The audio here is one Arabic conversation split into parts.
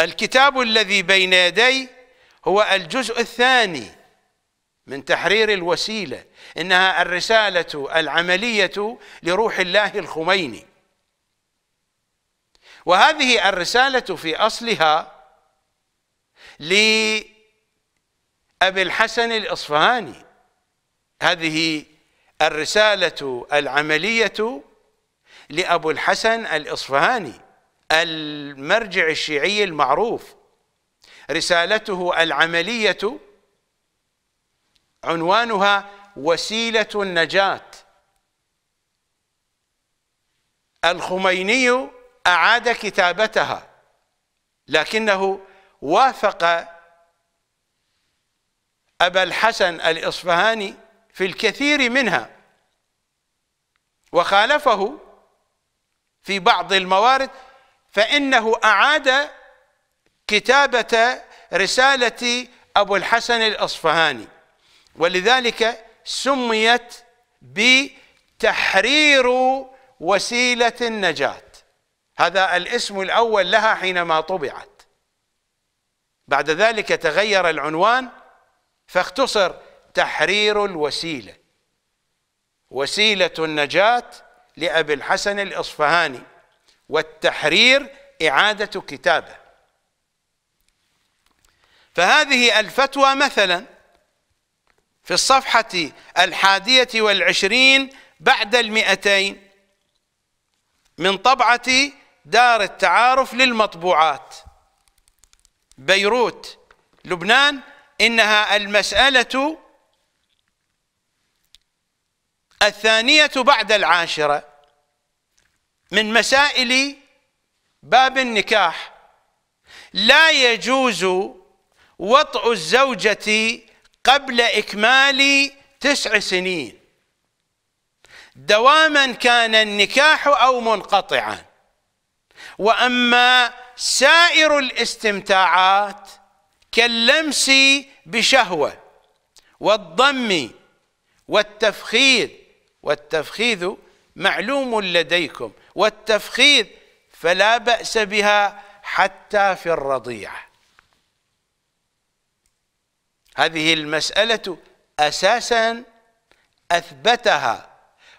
الكتاب الذي بين يدي هو الجزء الثاني من تحرير الوسيلة إنها الرسالة العملية لروح الله الخميني وهذه الرسالة في أصلها لأبي الحسن الإصفهاني هذه الرسالة العملية لأبو الحسن الإصفهاني المرجع الشيعي المعروف رسالته العمليه عنوانها وسيله النجاه الخميني اعاد كتابتها لكنه وافق ابا الحسن الاصفهاني في الكثير منها وخالفه في بعض الموارد فإنه أعاد كتابة رسالة أبو الحسن الأصفهاني ولذلك سميت بتحرير وسيلة النجاة هذا الاسم الأول لها حينما طبعت بعد ذلك تغير العنوان فاختصر تحرير الوسيلة وسيلة النجاة لأبي الحسن الإصفهاني والتحرير إعادة كتابه فهذه الفتوى مثلا في الصفحة الحادية والعشرين بعد المئتين من طبعة دار التعارف للمطبوعات بيروت لبنان إنها المسألة الثانية بعد العاشرة من مسائل باب النكاح لا يجوز وطء الزوجة قبل إكمال تسع سنين دواما كان النكاح أو منقطعا وأما سائر الاستمتاعات كاللمس بشهوة والضم والتفخيذ والتفخيذ معلوم لديكم والتفخيذ فلا بأس بها حتى في الرضيعة هذه المسألة أساسا أثبتها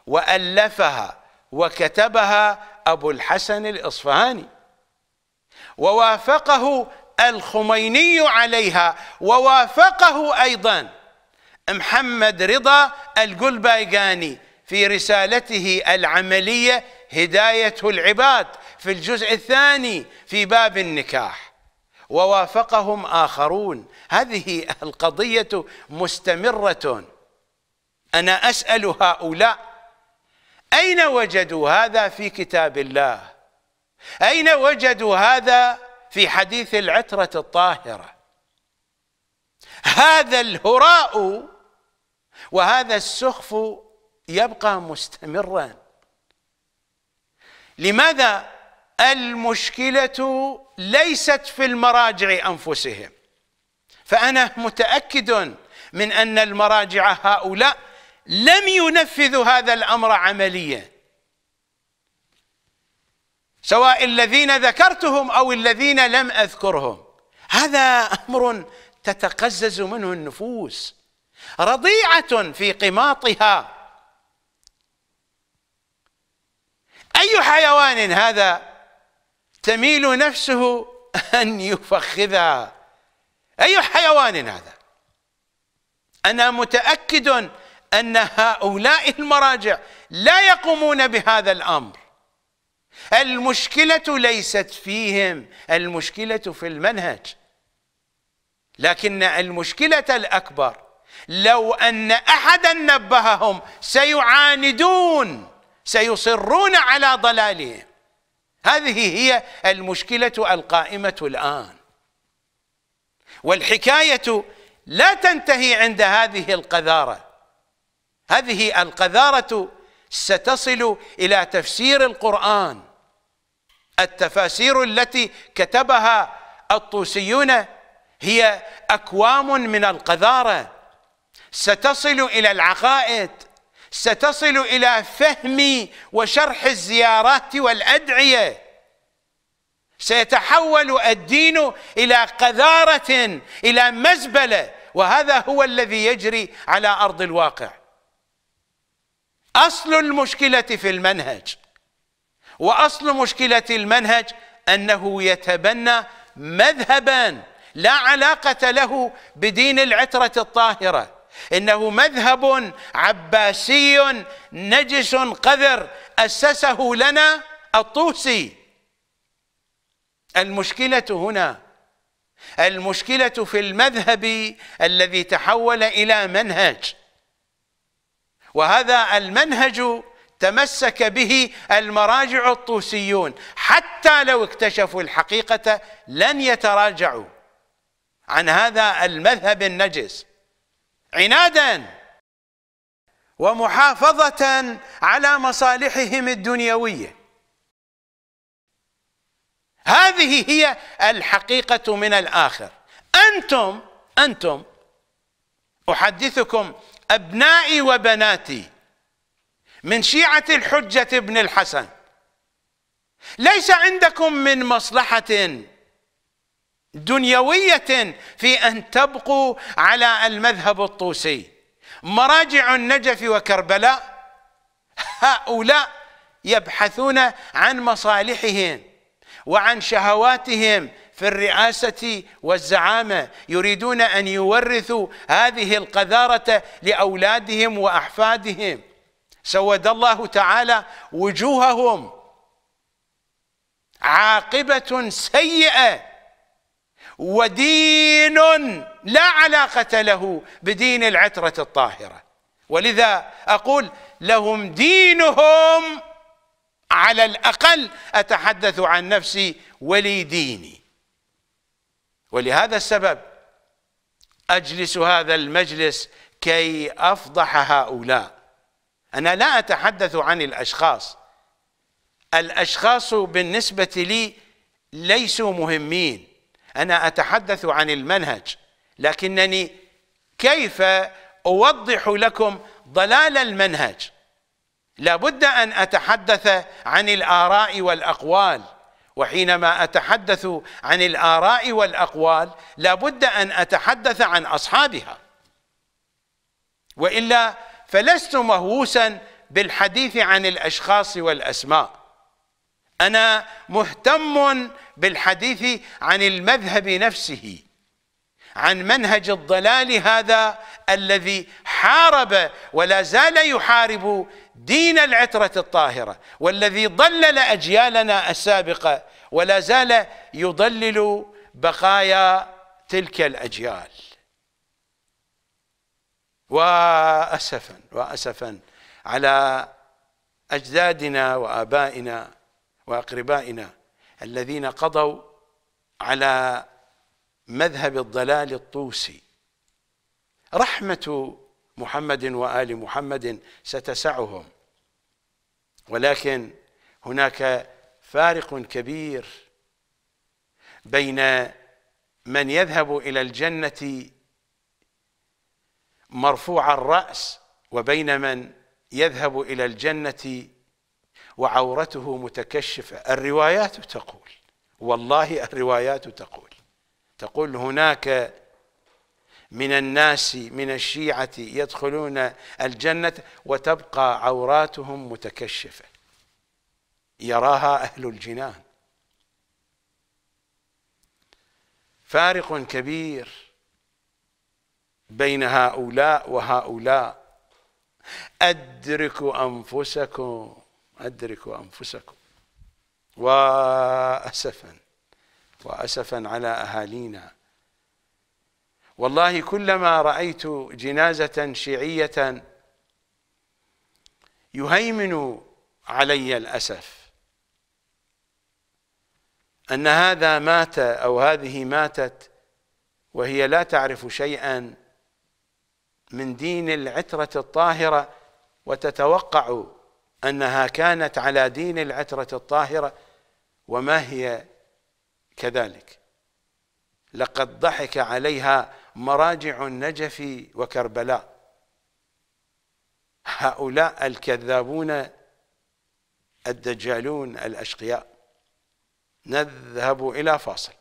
وألفها وكتبها أبو الحسن الإصفهاني ووافقه الخميني عليها ووافقه أيضا محمد رضا القلبايقاني في رسالته العمليه هدايه العباد في الجزء الثاني في باب النكاح ووافقهم اخرون هذه القضيه مستمره انا اسال هؤلاء اين وجدوا هذا في كتاب الله اين وجدوا هذا في حديث العتره الطاهره هذا الهراء وهذا السخف يبقى مستمرا لماذا المشكله ليست في المراجع انفسهم فانا متاكد من ان المراجع هؤلاء لم ينفذوا هذا الامر عمليا سواء الذين ذكرتهم او الذين لم اذكرهم هذا امر تتقزز منه النفوس رضيعه في قماطها أي حيوان هذا تميل نفسه أن يفخذها أي حيوان هذا أنا متأكد أن هؤلاء المراجع لا يقومون بهذا الأمر المشكلة ليست فيهم المشكلة في المنهج لكن المشكلة الأكبر لو أن أحدا نبههم سيعاندون سيصرون على ضلالهم هذه هي المشكلة القائمة الآن والحكاية لا تنتهي عند هذه القذارة هذه القذارة ستصل إلى تفسير القرآن التفاسير التي كتبها الطوسيون هي أكوام من القذارة ستصل إلى العقائد ستصل الى فهم وشرح الزيارات والادعيه سيتحول الدين الى قذاره الى مزبله وهذا هو الذي يجري على ارض الواقع اصل المشكله في المنهج واصل مشكله المنهج انه يتبنى مذهبا لا علاقه له بدين العتره الطاهره انه مذهب عباسي نجس قذر اسسه لنا الطوسي المشكله هنا المشكله في المذهب الذي تحول الى منهج وهذا المنهج تمسك به المراجع الطوسيون حتى لو اكتشفوا الحقيقه لن يتراجعوا عن هذا المذهب النجس عنادا ومحافظة على مصالحهم الدنيوية هذه هي الحقيقة من الآخر أنتم أنتم أحدثكم أبنائي وبناتي من شيعة الحجة بن الحسن ليس عندكم من مصلحة دنيويه في ان تبقوا على المذهب الطوسي مراجع النجف وكربلاء هؤلاء يبحثون عن مصالحهم وعن شهواتهم في الرئاسة والزعامة يريدون أن يورثوا هذه القذارة لأولادهم وأحفادهم سود الله تعالى وجوههم عاقبة سيئة ودين لا علاقة له بدين العترة الطاهرة ولذا أقول لهم دينهم على الأقل أتحدث عن نفسي ولي ديني ولهذا السبب أجلس هذا المجلس كي أفضح هؤلاء أنا لا أتحدث عن الأشخاص الأشخاص بالنسبة لي ليسوا مهمين أنا أتحدث عن المنهج لكنني كيف أوضح لكم ضلال المنهج لابد أن أتحدث عن الآراء والأقوال وحينما أتحدث عن الآراء والأقوال لابد أن أتحدث عن أصحابها وإلا فلست مهووسا بالحديث عن الأشخاص والأسماء انا مهتم بالحديث عن المذهب نفسه عن منهج الضلال هذا الذي حارب ولا زال يحارب دين العترة الطاهرة والذي ضلل أجيالنا السابقة ولا زال يضلل بقايا تلك الأجيال وأسفا وأسفا على أجدادنا وآبائنا واقربائنا الذين قضوا على مذهب الضلال الطوسي رحمه محمد وال محمد ستسعهم ولكن هناك فارق كبير بين من يذهب الى الجنه مرفوع الراس وبين من يذهب الى الجنه وعورته متكشفة الروايات تقول والله الروايات تقول تقول هناك من الناس من الشيعة يدخلون الجنة وتبقى عوراتهم متكشفة يراها أهل الجنان فارق كبير بين هؤلاء وهؤلاء أدركوا أنفسكم أدركوا أنفسكم وأسفا وأسفا على أهالينا والله كلما رأيت جنازة شيعية يهيمن علي الأسف أن هذا مات أو هذه ماتت وهي لا تعرف شيئا من دين العترة الطاهرة وتتوقع أنها كانت على دين العترة الطاهرة وما هي كذلك لقد ضحك عليها مراجع النجف وكربلاء هؤلاء الكذابون الدجالون الأشقياء نذهب إلى فاصل